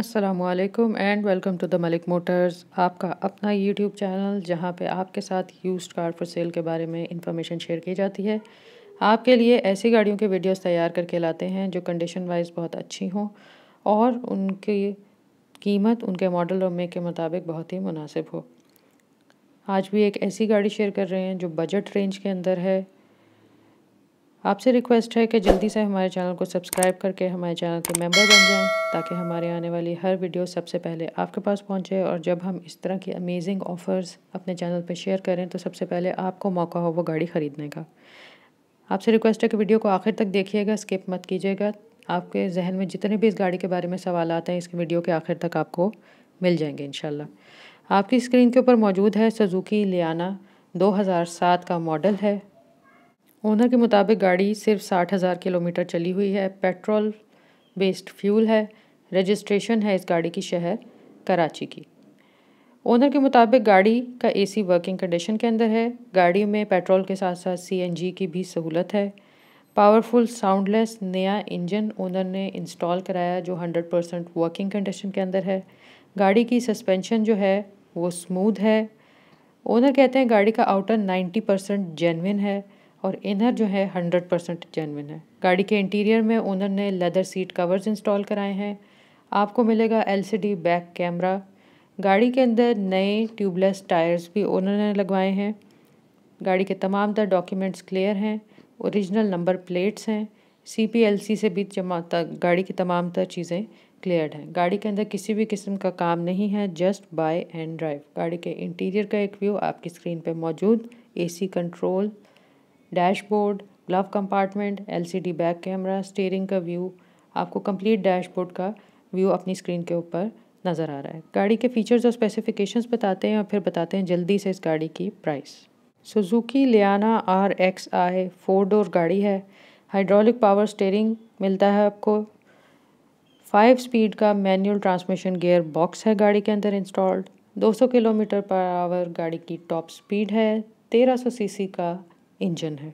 असलकम and welcome to the Malik motors आपका अपना यूट्यूब चैनल जहां पे आपके साथ यूज्ड कार फॉर सेल के बारे में इंफॉर्मेशन शेयर की जाती है आपके लिए ऐसी गाड़ियों के वीडियोस तैयार करके लाते हैं जो कंडीशन वाइज बहुत अच्छी हों और उनकी कीमत उनके मॉडल और मे के मुताबिक बहुत ही मुनासिब हो आज भी एक ऐसी गाड़ी शेयर कर रहे हैं जो बजट रेंज के अंदर है आपसे रिक्वेस्ट है कि जल्दी से हमारे चैनल को सब्सक्राइब करके हमारे चैनल के मेंबर बन जाएं ताकि हमारे आने वाली हर वीडियो सबसे पहले आपके पास पहुंचे और जब हम इस तरह की अमेजिंग ऑफ़र्स अपने चैनल पर शेयर करें तो सबसे पहले आपको मौका हो वो गाड़ी ख़रीदने का आपसे रिक्वेस्ट है कि वीडियो को आखिर तक देखिएगा स्किप मत कीजिएगा आपके जहन में जितने भी इस गाड़ी के बारे में सवाल आते हैं इस वीडियो के आखिर तक आपको मिल जाएंगे इन आपकी स्क्रीन के ऊपर मौजूद है सजुकी लियाना 2007 का मॉडल है ओनर के मुताबिक गाड़ी सिर्फ साठ हज़ार किलोमीटर चली हुई है पेट्रोल बेस्ड फ्यूल है रजिस्ट्रेशन है इस गाड़ी की शहर कराची की ओनर के मुताबिक गाड़ी का एसी वर्किंग कंडीशन के अंदर है गाड़ी में पेट्रोल के साथ साथ सीएनजी की भी सहूलत है पावरफुल साउंडलेस नया इंजन ओनर ने इंस्टॉल कराया जो हंड्रेड परसेंट वर्किंग कंडीशन के अंदर है गाड़ी की सस्पेंशन जो है वो स्मूथ है ओनर कहते हैं गाड़ी का आउटर नाइन्टी परसेंट जेनविन है और इनर जो है हंड्रेड परसेंट जेनविन है गाड़ी के इंटीरियर में ओनर ने लेदर सीट कवर्स इंस्टॉल कराए हैं आपको मिलेगा एलसीडी बैक कैमरा गाड़ी के अंदर नए ट्यूबलेस टायर्स भी ओनर ने लगवाए हैं गाड़ी के तमाम तर डॉक्यूमेंट्स क्लियर हैं ओरिजिनल नंबर प्लेट्स हैं सी से भी जमा गाड़ी की तमाम तर चीज़ें क्लियर हैं गाड़ी के अंदर किसी भी किस्म का काम नहीं है जस्ट बाय एंड ड्राइव गाड़ी के इंटीरियर का एक व्यू आपकी स्क्रीन पर मौजूद C control dashboard glove compartment LCD back camera steering का व्यू आपको कंप्लीट डैशबोर्ड का व्यू अपनी स्क्रीन के ऊपर नज़र आ रहा है गाड़ी के फीचर्स और स्पेसिफिकेशंस बताते हैं और फिर बताते हैं जल्दी से इस गाड़ी की price Suzuki Liana R X I four door गाड़ी है हाइड्रोलिक पावर स्टेयरिंग मिलता है आपको फाइव स्पीड का मैनुअल ट्रांसमिशन गियर बॉक्स है गाड़ी के अंदर इंस्टॉल्ड 200 किलोमीटर पर आवर गाड़ी की टॉप स्पीड है 1300 सीसी का इंजन है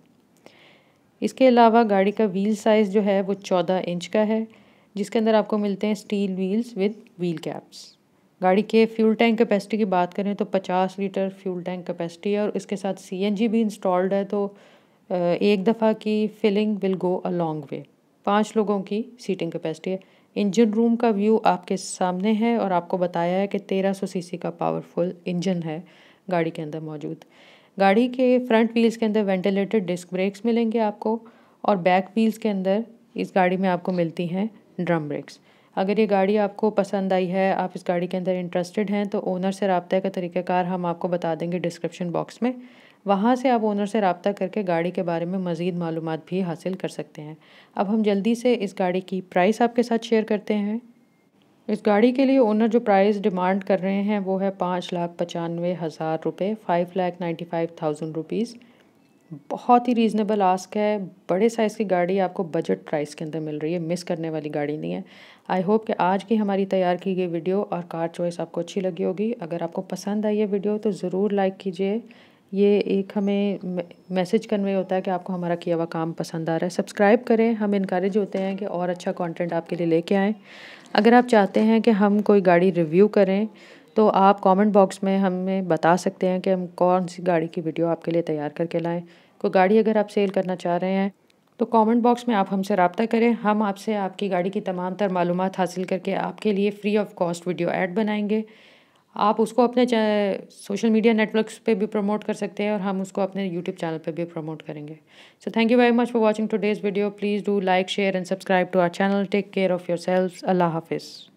इसके अलावा गाड़ी का व्हील साइज़ जो है वो चौदह इंच का है जिसके अंदर आपको मिलते हैं steel wheels with wheel caps गाड़ी के फ्यूल टैंक कैपेसिटी की बात करें तो 50 लीटर फ्यूल टैंक कैपेसिटी है और इसके साथ सीएनजी भी इंस्टॉल्ड है तो एक दफ़ा की filling will go a long way पाँच लोगों की सीटिंग कैपेसिटी है इंजन रूम का व्यू आपके सामने है और आपको बताया है कि 1300 सीसी का पावरफुल इंजन है गाड़ी के अंदर मौजूद गाड़ी के फ्रंट व्हील्स के अंदर वेंटिलेटेड डिस्क ब्रेक्स मिलेंगे आपको और बैक व्हील्स के अंदर इस गाड़ी में आपको मिलती हैं ड्रम ब्रेक्स अगर ये गाड़ी आपको पसंद आई है आप इस गाड़ी के अंदर इंटरेस्टेड हैं तो ओनर से रबता का तरीक़ाकार हम आपको बता देंगे डिस्क्रिप्शन बॉक्स में वहाँ से आप ओनर से रबता करके गाड़ी के बारे में मज़ीद मालूम भी हासिल कर सकते हैं अब हम जल्दी से इस गाड़ी की प्राइस आपके साथ शेयर करते हैं इस गाड़ी के लिए ओनर जो प्राइस डिमांड कर रहे हैं वो है पाँच लाख पचानवे हज़ार रुपये five lakh ninety five thousand rupees बहुत ही रीज़नेबल आस्क है बड़े साइज़ की गाड़ी आपको बजट प्राइस के अंदर मिल रही है मिस करने वाली गाड़ी नहीं है आई होप कि आज की हमारी तैयार की गई वीडियो और कार चॉइस आपको अच्छी लगी होगी अगर आपको पसंद आई है वीडियो तो ज़रूर लाइक कीजिए ये एक हमें मैसेज कन्वे होता है कि आपको हमारा किया हुआ काम पसंद आ रहा है सब्सक्राइब करें हम इनक्रेज होते हैं कि और अच्छा कंटेंट आपके लिए लेके आएँ अगर आप चाहते हैं कि हम कोई गाड़ी रिव्यू करें तो आप कमेंट बॉक्स में हमें बता सकते हैं कि हम कौन सी गाड़ी की वीडियो आपके लिए तैयार करके लाएँ कोई गाड़ी अगर आप सेल करना चाह रहे हैं तो कॉमेंट बॉक्स में आप हमसे रबता करें हम आपसे आपकी गाड़ी की तमाम तर मालूम हासिल करके आपके लिए free of cost video ad बनाएँगे आप उसको अपने सोशल मीडिया नेटवर्क्स पे भी प्रमोट कर सकते हैं और हम उसको अपने यूट्यूब चैनल पे भी प्रमोट करेंगे so thank you very much for watching today's video please do like share and subscribe to our channel take care of yourself अल्लाह हाफिज़